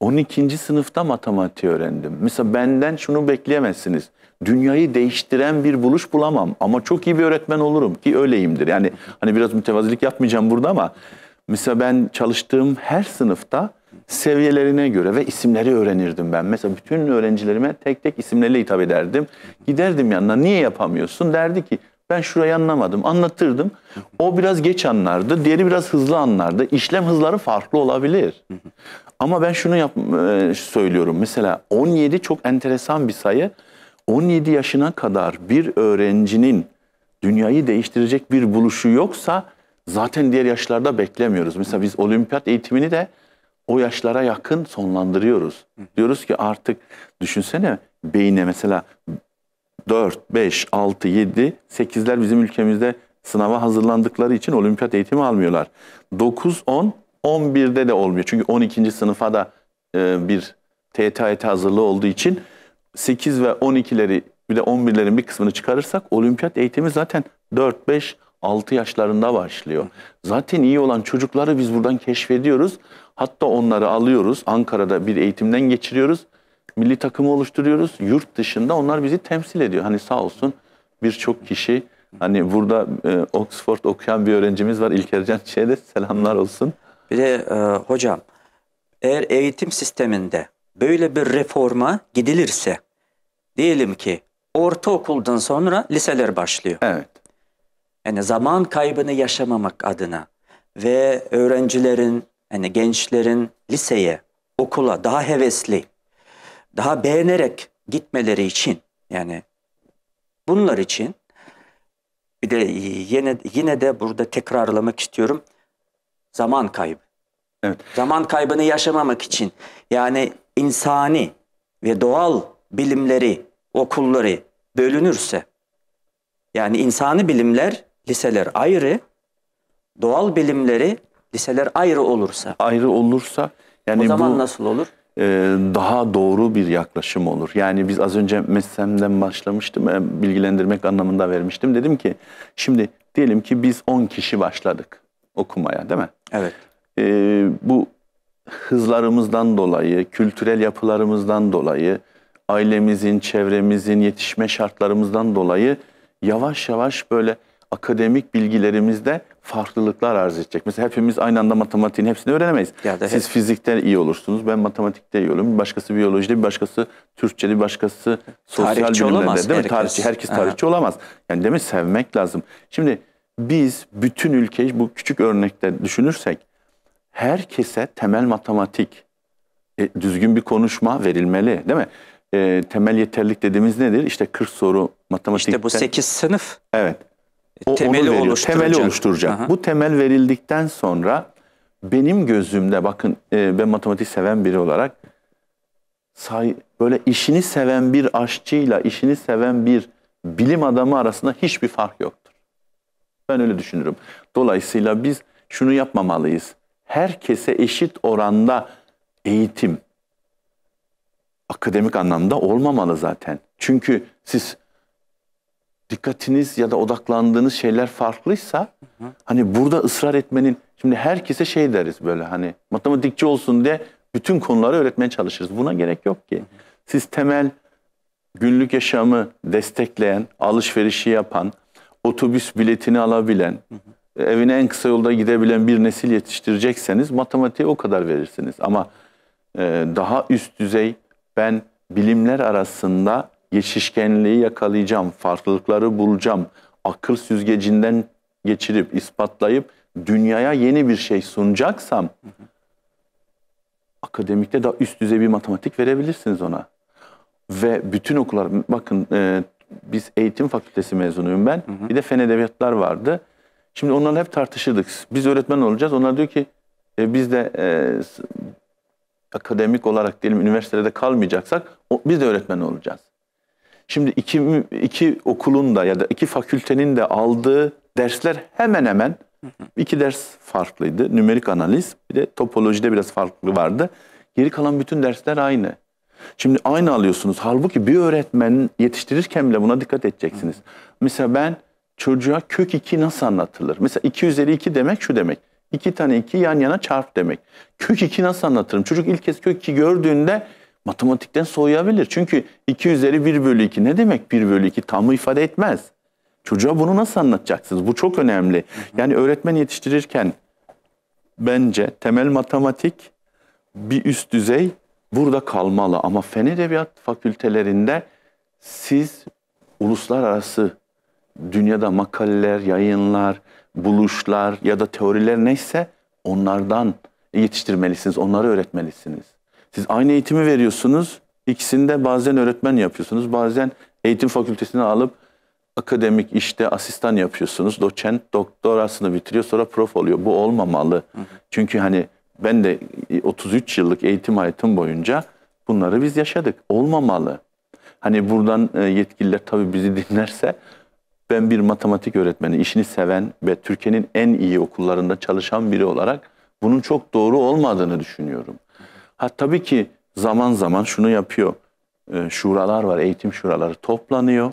12. sınıfta matematiği öğrendim. Mesela benden şunu bekleyemezsiniz. Dünyayı değiştiren bir buluş bulamam ama çok iyi bir öğretmen olurum ki öyleyimdir. Yani hani biraz mütevazilik yapmayacağım burada ama mesela ben çalıştığım her sınıfta seviyelerine göre ve isimleri öğrenirdim ben. Mesela bütün öğrencilerime tek tek isimleriyle hitap ederdim. Giderdim yanına niye yapamıyorsun derdi ki ben şurayı anlamadım anlatırdım. O biraz geç anlardı diğeri biraz hızlı anlardı. İşlem hızları farklı olabilir. Ama ben şunu yap e, söylüyorum mesela 17 çok enteresan bir sayı. 17 yaşına kadar bir öğrencinin dünyayı değiştirecek bir buluşu yoksa zaten diğer yaşlarda beklemiyoruz. Mesela biz olimpiyat eğitimini de o yaşlara yakın sonlandırıyoruz. Hı. Diyoruz ki artık düşünsene beyine mesela 4, 5, 6, 7, 8'ler bizim ülkemizde sınava hazırlandıkları için olimpiyat eğitimi almıyorlar. 9, 10, 11'de de olmuyor. Çünkü 12. sınıfa da e, bir TTIT hazırlığı olduğu için 8 ve 12'leri bir de 11'lerin bir kısmını çıkarırsak olimpiyat eğitimi zaten 4, 5, 6 yaşlarında başlıyor. Zaten iyi olan çocukları biz buradan keşfediyoruz. Hatta onları alıyoruz, Ankara'da bir eğitimden geçiriyoruz. Milli takımı oluşturuyoruz. Yurt dışında onlar bizi temsil ediyor. Hani sağ olsun birçok kişi hani burada e, Oxford okuyan bir öğrencimiz var İlkercan Çey'de selamlar olsun. Bir de e, hocam eğer eğitim sisteminde böyle bir reforma gidilirse diyelim ki ortaokuldan sonra liseler başlıyor. Evet. Yani zaman kaybını yaşamamak adına ve öğrencilerin yani gençlerin liseye, okula daha hevesli, daha beğenerek gitmeleri için yani bunlar için bir de yine yine de burada tekrarlamak istiyorum. Zaman kaybı. Evet. Zaman kaybını yaşamamak için yani insani ve doğal bilimleri, okulları bölünürse yani insani bilimler liseler ayrı, doğal bilimleri liseler ayrı olursa. Ayrı olursa yani o zaman bu, nasıl olur? E, daha doğru bir yaklaşım olur. Yani biz az önce meslemden başlamıştım, e, bilgilendirmek anlamında vermiştim. Dedim ki şimdi diyelim ki biz 10 kişi başladık okumaya değil mi? Evet. E, bu hızlarımızdan dolayı, kültürel yapılarımızdan dolayı, ailemizin, çevremizin, yetişme şartlarımızdan dolayı yavaş yavaş böyle akademik bilgilerimizde farklılıklar arz edecek. Mesela hepimiz aynı anda matematiğin hepsini öğrenemeyiz. Ya Siz hep... fizikte iyi olursunuz, ben matematikte iyi olurum. Bir başkası biyolojide, bir başkası Türkçede, bir başkası sosyal tarihçi bilimlerde. Olamaz, değil mi? Tarihçi, herkes tarihçi Aha. olamaz. Yani demek sevmek lazım. Şimdi biz bütün ülkeyi bu küçük örnekte düşünürsek herkese temel matematik, e, düzgün bir konuşma verilmeli değil mi? E, temel yeterlik dediğimiz nedir? İşte 40 soru matematikte. İşte bu 8 sınıf. Evet temeli onu veriyor, temeli oluşturacak. Bu temel verildikten sonra benim gözümde bakın e, ben matematik seven biri olarak say, böyle işini seven bir aşçıyla işini seven bir bilim adamı arasında hiçbir fark yoktur. Ben öyle düşünürüm. Dolayısıyla biz şunu yapmamalıyız. Herkese eşit oranda eğitim akademik anlamda olmamalı zaten. Çünkü siz dikkatiniz ya da odaklandığınız şeyler farklıysa hı hı. hani burada ısrar etmenin şimdi herkese şey deriz böyle hani matematikçi olsun diye bütün konuları öğretmeye çalışırız. Buna gerek yok ki. Hı hı. Siz temel günlük yaşamı destekleyen, alışverişi yapan, otobüs biletini alabilen, hı hı. evine en kısa yolda gidebilen bir nesil yetiştirecekseniz matematiğe o kadar verirsiniz. Ama e, daha üst düzey ben bilimler arasında geçişkenliği yakalayacağım, farklılıkları bulacağım, akıl süzgecinden geçirip ispatlayıp dünyaya yeni bir şey sunacaksam akademikte daha üst düzey bir matematik verebilirsiniz ona. Ve bütün okullar bakın e, biz eğitim fakültesi mezunuyum ben. Hı hı. Bir de fen edebiyatlar vardı. Şimdi onlarla hep tartışırdık. Biz öğretmen olacağız. Onlar diyor ki e, biz de e, akademik olarak diyelim üniversitede kalmayacaksak o, biz de öğretmen olacağız. Şimdi iki, iki okulun da ya da iki fakültenin de aldığı dersler hemen hemen iki ders farklıydı. Nümerik analiz bir de topolojide biraz farklı vardı. Geri kalan bütün dersler aynı. Şimdi aynı alıyorsunuz. Halbuki bir öğretmen yetiştirirken bile buna dikkat edeceksiniz. Mesela ben çocuğa kök 2 nasıl anlatılır? Mesela 2 üzeri 2 demek şu demek. 2 tane 2 yan yana çarp demek. Kök 2 nasıl anlatırım? Çocuk ilk kez kök 2 gördüğünde matematikten soğuyabilir. Çünkü 2 üzeri 1 bölü 2 ne demek 1 bölü 2 tamı ifade etmez. Çocuğa bunu nasıl anlatacaksınız? Bu çok önemli. Yani öğretmen yetiştirirken bence temel matematik bir üst düzey burada kalmalı. Ama fen edebiyat fakültelerinde siz uluslararası dünyada makaleler, yayınlar, buluşlar ya da teoriler neyse onlardan yetiştirmelisiniz, onları öğretmelisiniz. Siz aynı eğitimi veriyorsunuz. İkisinde bazen öğretmen yapıyorsunuz. Bazen eğitim fakültesini alıp akademik işte asistan yapıyorsunuz. Doçent doktorasını bitiriyor sonra prof oluyor. Bu olmamalı. Hı hı. Çünkü hani ben de 33 yıllık eğitim hayatım boyunca bunları biz yaşadık. Olmamalı. Hani buradan e, yetkililer tabii bizi dinlerse ben bir matematik öğretmeni, işini seven ve Türkiye'nin en iyi okullarında çalışan biri olarak bunun çok doğru olmadığını düşünüyorum. Ha tabii ki zaman zaman şunu yapıyor. E, şuralar var, eğitim şuraları toplanıyor.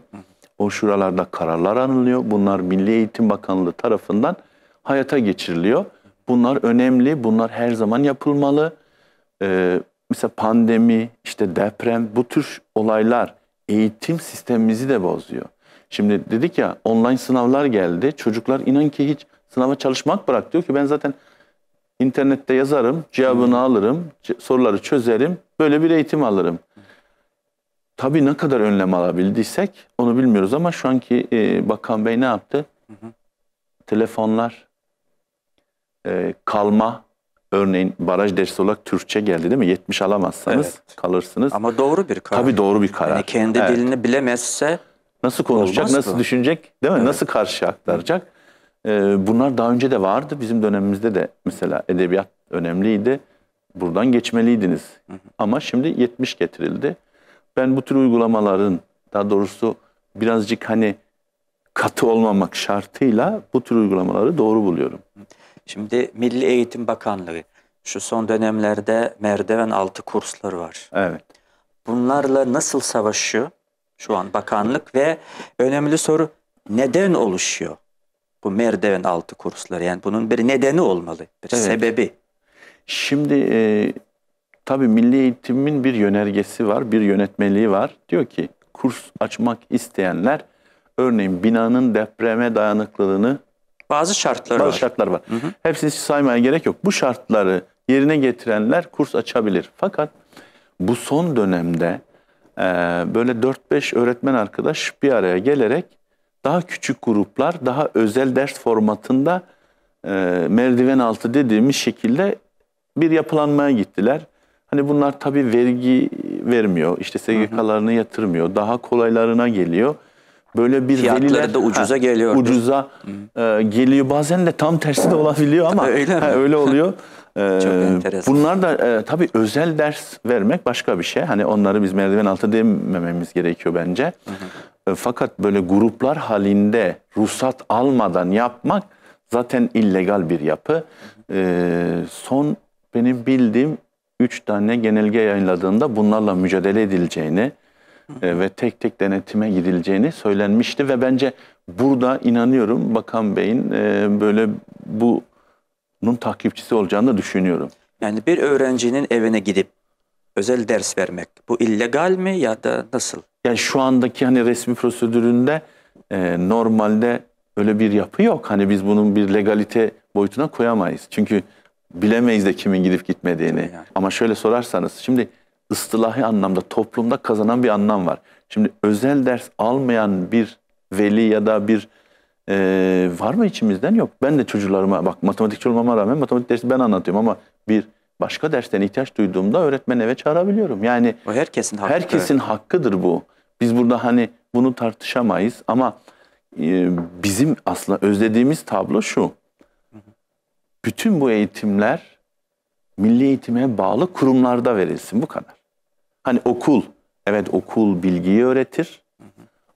O şuralarda kararlar anılıyor, Bunlar Milli Eğitim Bakanlığı tarafından hayata geçiriliyor. Bunlar önemli, bunlar her zaman yapılmalı. E, mesela pandemi, işte deprem bu tür olaylar eğitim sistemimizi de bozuyor. Şimdi dedik ya online sınavlar geldi. Çocuklar inan ki hiç sınava çalışmak bırak diyor ki ben zaten İnternette yazarım, cevabını hmm. alırım, soruları çözerim, böyle bir eğitim alırım. Tabii ne kadar önlem alabildiysek onu bilmiyoruz ama şu anki e, Bakan Bey ne yaptı? Hı hı. Telefonlar, e, kalma, örneğin baraj dersi olarak Türkçe geldi değil mi? 70 alamazsanız evet. kalırsınız. Ama doğru bir karar. Tabii doğru bir karar. Yani kendi evet. dilini bilemezse Nasıl konuşacak, nasıl mı? düşünecek, değil mi? Evet. Nasıl karşı aktaracak? Ee, bunlar daha önce de vardı. Bizim dönemimizde de mesela edebiyat önemliydi. Buradan geçmeliydiniz. Ama şimdi 70 getirildi. Ben bu tür uygulamaların daha doğrusu birazcık hani katı olmamak şartıyla bu tür uygulamaları doğru buluyorum. Şimdi Milli Eğitim Bakanlığı şu son dönemlerde merdiven altı kurslar var. Evet. Bunlarla nasıl savaşıyor şu an bakanlık ve önemli soru neden oluşuyor? Bu merdiven altı kurslar, yani bunun bir nedeni olmalı, bir evet. sebebi. Şimdi e, tabii milli eğitimin bir yönergesi var, bir yönetmeliği var. Diyor ki kurs açmak isteyenler örneğin binanın depreme dayanıklılığını bazı şartlar bazı var. şartlar var. Hı hı. Hepsini saymaya gerek yok. Bu şartları yerine getirenler kurs açabilir. Fakat bu son dönemde e, böyle 4-5 öğretmen arkadaş bir araya gelerek daha küçük gruplar, daha özel ders formatında e, merdiven altı dediğimiz şekilde bir yapılanmaya gittiler. Hani bunlar tabii vergi vermiyor, işte SGK'larını yatırmıyor, daha kolaylarına geliyor. Böyle bir Fiyatları veliler, da ucuza geliyor. Ucuza e, geliyor. Bazen de tam tersi de olabiliyor ama öyle, He, öyle oluyor. E, Çok enteresan. Bunlar da e, tabii özel ders vermek başka bir şey. Hani onları biz merdiven altı demememiz gerekiyor bence. Hı hı. E, fakat böyle gruplar halinde ruhsat almadan yapmak zaten illegal bir yapı. E, son benim bildiğim üç tane genelge yayınladığında bunlarla mücadele edileceğini e, ve tek tek denetime gidileceğini söylenmişti ve bence burada inanıyorum Bakan Bey'in böyle bunun takipçisi olacağını düşünüyorum. Yani bir öğrencinin evine gidip özel ders vermek. Bu illegal mi ya da nasıl? Yani şu andaki hani resmi prosedüründe e, normalde öyle bir yapı yok. Hani biz bunun bir legalite boyutuna koyamayız. Çünkü bilemeyiz de kimin gidip gitmediğini. Yani. Ama şöyle sorarsanız şimdi ıstılahi anlamda toplumda kazanan bir anlam var. Şimdi özel ders almayan bir veli ya da bir e, var mı içimizden yok. Ben de çocuklarıma bak matematikçi olmama rağmen matematik dersi ben anlatıyorum ama bir başka dersten ihtiyaç duyduğumda öğretmen eve çağırabiliyorum. Yani o herkesin hakkı. Herkesin hakkıdır bu. Biz burada hani bunu tartışamayız ama e, bizim aslında özlediğimiz tablo şu. Bütün bu eğitimler milli eğitime bağlı kurumlarda verilsin bu kadar. Hani okul, evet okul bilgiyi öğretir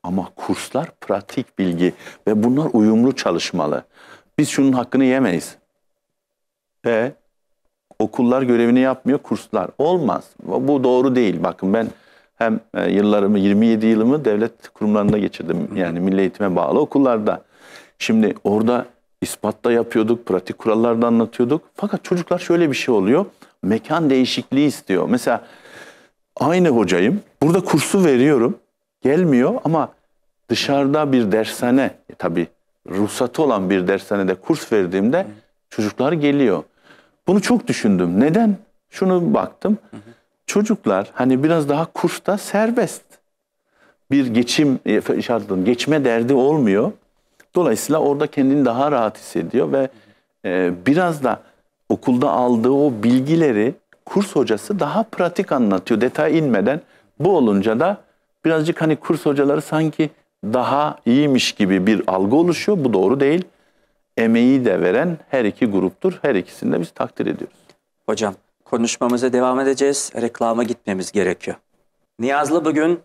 ama kurslar pratik bilgi ve bunlar uyumlu çalışmalı. Biz şunun hakkını yemeyiz. Ve okullar görevini yapmıyor kurslar. Olmaz. Bu doğru değil. Bakın ben hem e, yıllarımı 27 yılımı devlet kurumlarında geçirdim. Yani milli eğitime bağlı okullarda. Şimdi orada ispatta yapıyorduk, pratik kurallarda anlatıyorduk. Fakat çocuklar şöyle bir şey oluyor. Mekan değişikliği istiyor. Mesela aynı hocayım. Burada kursu veriyorum. Gelmiyor ama dışarıda bir dershane e, tabii ruhsatı olan bir dershanede kurs verdiğimde çocuklar geliyor. Bunu çok düşündüm. Neden? Şunu baktım. Hı hı. Çocuklar hani biraz daha kursta serbest. Bir geçim e, şartın geçme derdi olmuyor. Dolayısıyla orada kendini daha rahat hissediyor ve e, biraz da okulda aldığı o bilgileri kurs hocası daha pratik anlatıyor detay inmeden. Bu olunca da birazcık hani kurs hocaları sanki daha iyiymiş gibi bir algı oluşuyor. Bu doğru değil emeği de veren her iki gruptur. Her ikisini de biz takdir ediyoruz. Hocam konuşmamıza devam edeceğiz. Reklama gitmemiz gerekiyor. Niyazlı bugün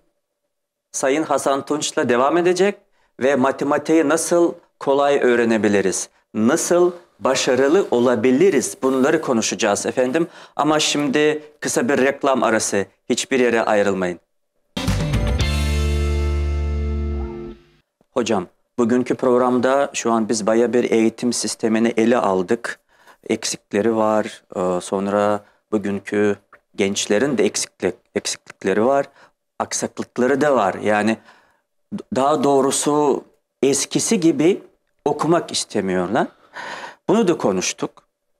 Sayın Hasan Tunç'la devam edecek ve matematiği nasıl kolay öğrenebiliriz? Nasıl başarılı olabiliriz? Bunları konuşacağız efendim. Ama şimdi kısa bir reklam arası. Hiçbir yere ayrılmayın. Hocam Bugünkü programda şu an biz baya bir eğitim sistemini ele aldık. Eksikleri var. E, sonra bugünkü gençlerin de eksiklik, eksiklikleri var. Aksaklıkları da var. Yani daha doğrusu eskisi gibi okumak istemiyorlar. Bunu da konuştuk.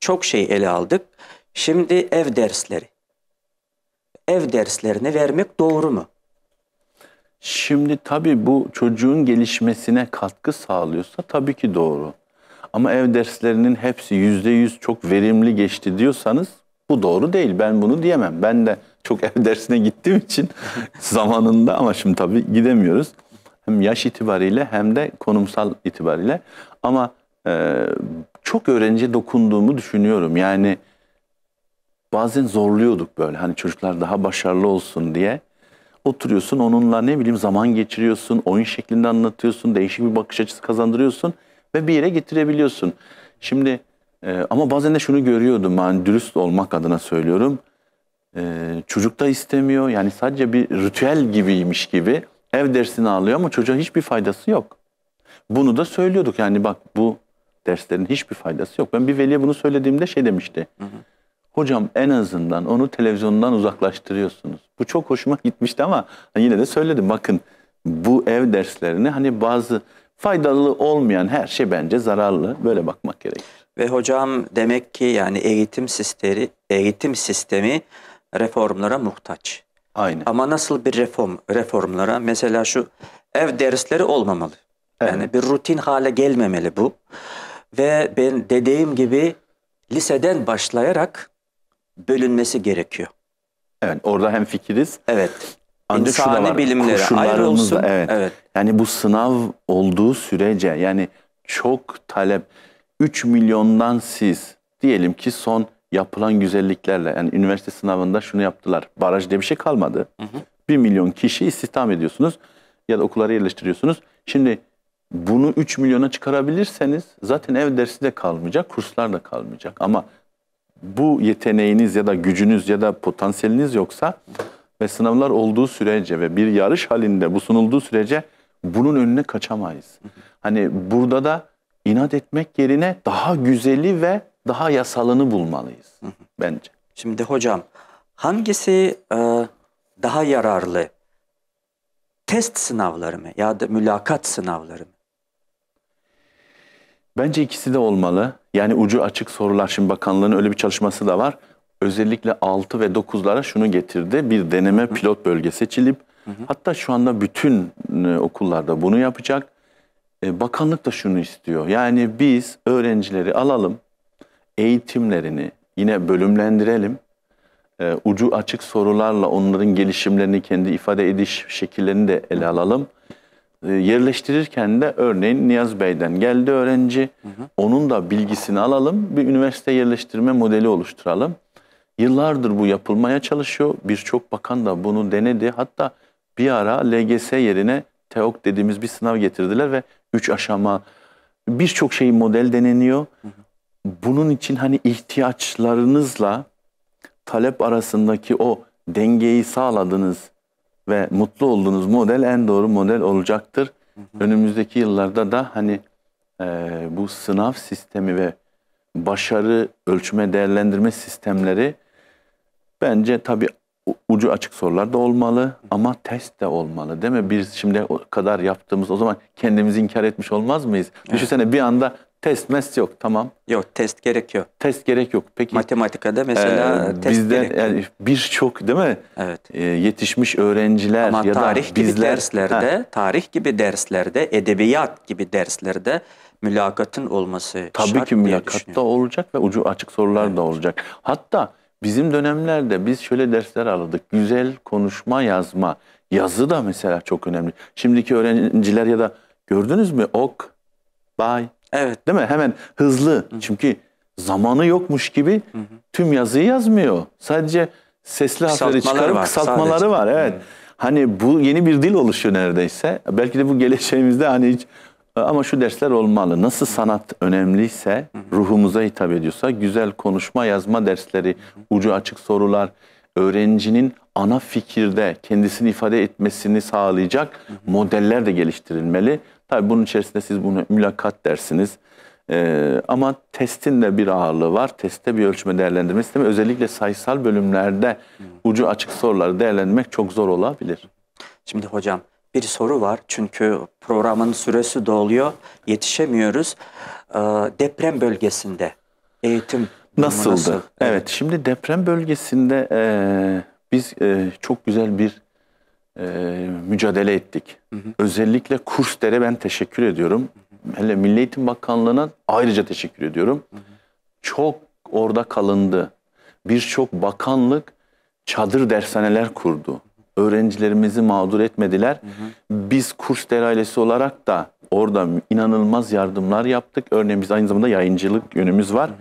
Çok şey ele aldık. Şimdi ev dersleri. Ev derslerini vermek doğru mu? Şimdi tabii bu çocuğun gelişmesine katkı sağlıyorsa tabii ki doğru. Ama ev derslerinin hepsi yüzde yüz çok verimli geçti diyorsanız bu doğru değil. Ben bunu diyemem. Ben de çok ev dersine gittiğim için zamanında ama şimdi tabii gidemiyoruz. Hem yaş itibariyle hem de konumsal itibariyle. Ama e, çok öğrenci dokunduğumu düşünüyorum. Yani bazen zorluyorduk böyle hani çocuklar daha başarılı olsun diye. Oturuyorsun onunla ne bileyim zaman geçiriyorsun, oyun şeklinde anlatıyorsun, değişik bir bakış açısı kazandırıyorsun ve bir yere getirebiliyorsun. Şimdi e, ama bazen de şunu görüyordum ben dürüst olmak adına söylüyorum. E, çocuk da istemiyor yani sadece bir ritüel gibiymiş gibi ev dersini alıyor ama çocuğa hiçbir faydası yok. Bunu da söylüyorduk yani bak bu derslerin hiçbir faydası yok. Ben bir veliye bunu söylediğimde şey demişti. Hı hı. Hocam en azından onu televizyondan uzaklaştırıyorsunuz. Bu çok hoşuma gitmişti ama hani yine de söyledim bakın bu ev derslerini hani bazı faydalı olmayan her şey bence zararlı. Böyle bakmak gerekir. Ve hocam demek ki yani eğitim sistemi eğitim sistemi reformlara muhtaç. Aynen. Ama nasıl bir reform reformlara? Mesela şu ev dersleri olmamalı. Evet. Yani bir rutin hale gelmemeli bu. Ve ben dediğim gibi liseden başlayarak bölünmesi gerekiyor. Evet orada hem fikiriz. Evet. Ancak İnsani bilimlere ayrı olsun. Evet. evet. Yani bu sınav olduğu sürece yani çok talep 3 milyondan siz diyelim ki son yapılan güzelliklerle yani üniversite sınavında şunu yaptılar. Baraj diye bir şey kalmadı. Hı hı. 1 milyon kişi istihdam ediyorsunuz ya da okullara yerleştiriyorsunuz. Şimdi bunu 3 milyona çıkarabilirseniz zaten ev dersi de kalmayacak, kurslar da kalmayacak. Ama bu yeteneğiniz ya da gücünüz ya da potansiyeliniz yoksa ve sınavlar olduğu sürece ve bir yarış halinde bu sunulduğu sürece bunun önüne kaçamayız. Hani burada da inat etmek yerine daha güzeli ve daha yasalını bulmalıyız bence. Şimdi hocam hangisi e, daha yararlı? Test sınavları mı ya da mülakat sınavları mı? Bence ikisi de olmalı. Yani ucu açık sorular. Şimdi bakanlığın öyle bir çalışması da var. Özellikle 6 ve 9'lara şunu getirdi. Bir deneme pilot bölge seçilip hatta şu anda bütün e, okullarda bunu yapacak. E, bakanlık da şunu istiyor. Yani biz öğrencileri alalım, eğitimlerini yine bölümlendirelim. E, ucu açık sorularla onların gelişimlerini, kendi ifade ediş şekillerini de ele alalım. E, yerleştirirken de örneğin Niyaz Bey'den geldi öğrenci. Hı hı. Onun da bilgisini alalım. Bir üniversite yerleştirme modeli oluşturalım. Yıllardır bu yapılmaya çalışıyor. Birçok bakan da bunu denedi. Hatta bir ara LGS yerine TEOK dediğimiz bir sınav getirdiler ve 3 aşama birçok şey model deneniyor. Hı hı. Bunun için hani ihtiyaçlarınızla talep arasındaki o dengeyi sağladınız ve mutlu olduğunuz model en doğru model olacaktır. Hı hı. Önümüzdeki yıllarda da hani e, bu sınav sistemi ve başarı ölçme değerlendirme sistemleri bence tabi ucu açık sorular da olmalı ama test de olmalı değil mi? Biz şimdi o kadar yaptığımız o zaman kendimizi inkar etmiş olmaz mıyız? Evet. Düşünsene bir anda Test mest yok tamam. Yok test gerekiyor. Test gerek yok. Peki matematikada mesela e, test bizden gerekiyor. yani birçok değil mi? Evet. E, yetişmiş öğrenciler Ama ya tarih da gibi bizler, derslerde, ha. tarih gibi derslerde, edebiyat gibi derslerde mülakatın olması Tabii şart ki mülakatta olacak ve ucu açık sorular evet. da olacak. Hatta bizim dönemlerde biz şöyle dersler alırdık. Güzel konuşma yazma. Yazı da mesela çok önemli. Şimdiki öğrenciler ya da gördünüz mü ok, bay, Evet. Değil mi? Hemen hızlı. Hı. Çünkü zamanı yokmuş gibi hı hı. tüm yazıyı yazmıyor. Sadece sesli harfleri çıkarıp var, kısaltmaları sadece. var. Evet. Hı. Hani bu yeni bir dil oluşuyor neredeyse. Belki de bu geleceğimizde hani hiç ama şu dersler olmalı. Nasıl sanat önemliyse, ruhumuza hitap ediyorsa güzel konuşma, yazma dersleri, ucu açık sorular, öğrencinin ana fikirde kendisini ifade etmesini sağlayacak modeller de geliştirilmeli. Tabii bunun içerisinde siz bunu mülakat dersiniz. Ee, ama testin de bir ağırlığı var. Testte bir ölçme değerlendirme sistemi. Özellikle sayısal bölümlerde hmm. ucu açık soruları değerlendirmek çok zor olabilir. Şimdi hocam bir soru var. Çünkü programın süresi doluyor. Yetişemiyoruz. Ee, deprem bölgesinde eğitim nasıldı? Nasıl? Evet. evet şimdi deprem bölgesinde e, biz e, çok güzel bir e, mücadele ettik. Hı hı. Özellikle kurslere ben teşekkür ediyorum. Hı hı. Hele Milli Eğitim Bakanlığı'na ayrıca teşekkür ediyorum. Hı hı. Çok orada kalındı. Birçok bakanlık çadır dershaneler kurdu. Hı hı. Öğrencilerimizi mağdur etmediler. Hı hı. Biz Kursdere ailesi olarak da orada inanılmaz yardımlar yaptık. Örneğin biz aynı zamanda yayıncılık yönümüz var. Hı hı.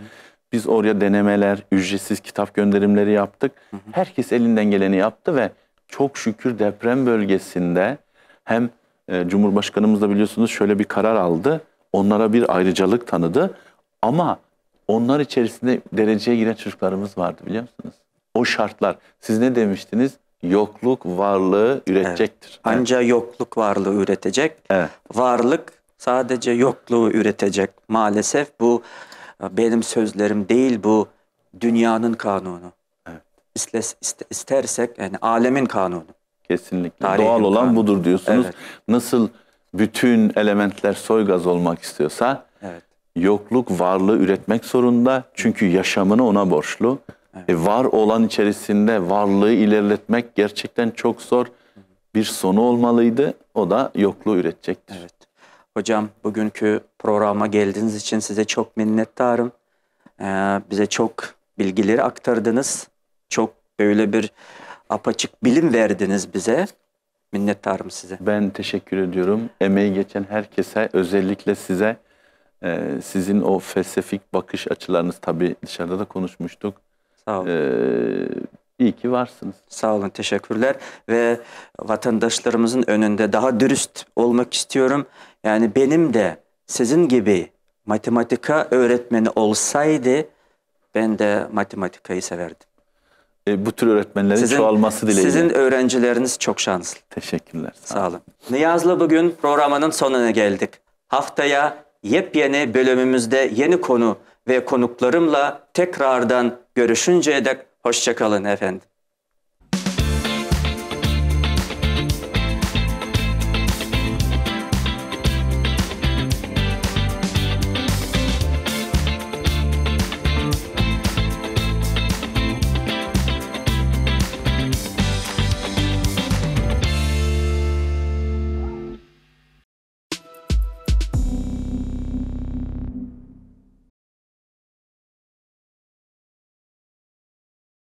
Biz oraya denemeler, ücretsiz kitap gönderimleri yaptık. Hı hı. Herkes elinden geleni yaptı ve çok şükür deprem bölgesinde hem e, Cumhurbaşkanımız da biliyorsunuz şöyle bir karar aldı. Onlara bir ayrıcalık tanıdı. Ama onlar içerisinde dereceye giren çocuklarımız vardı biliyor musunuz? O şartlar. Siz ne demiştiniz? Yokluk varlığı üretecektir. Evet. Anca evet. yokluk varlığı üretecek. Evet. Varlık sadece yokluğu üretecek. Maalesef bu e, benim sözlerim değil bu dünyanın kanunu istersek yani alemin kanunu. Kesinlikle. Tarihin Doğal olan kanunu. budur diyorsunuz. Evet. Nasıl bütün elementler soy gaz olmak istiyorsa evet. yokluk varlığı üretmek zorunda. Çünkü yaşamını ona borçlu. Evet. E, var olan içerisinde varlığı ilerletmek gerçekten çok zor. Bir sonu olmalıydı. O da yokluğu üretecektir. Evet. Hocam bugünkü programa geldiğiniz için size çok minnettarım. Ee, bize çok bilgileri aktardınız çok böyle bir apaçık bilim verdiniz bize. Minnettarım size. Ben teşekkür ediyorum. Emeği geçen herkese, özellikle size e, sizin o felsefik bakış açılarınız tabii dışarıda da konuşmuştuk. Sağ olun. E, iyi ki varsınız. Sağ olun, teşekkürler. Ve vatandaşlarımızın önünde daha dürüst olmak istiyorum. Yani benim de sizin gibi matematika öğretmeni olsaydı ben de matematikayı severdim. E, bu tür öğretmenlerin sizin, çoğalması dileğiyle. Sizin öğrencileriniz çok şanslı. Teşekkürler. Sağ, sağ olun. Niyaz'la bugün programının sonuna geldik. Haftaya yepyeni bölümümüzde yeni konu ve konuklarımla tekrardan görüşünceye dek hoşçakalın efendim.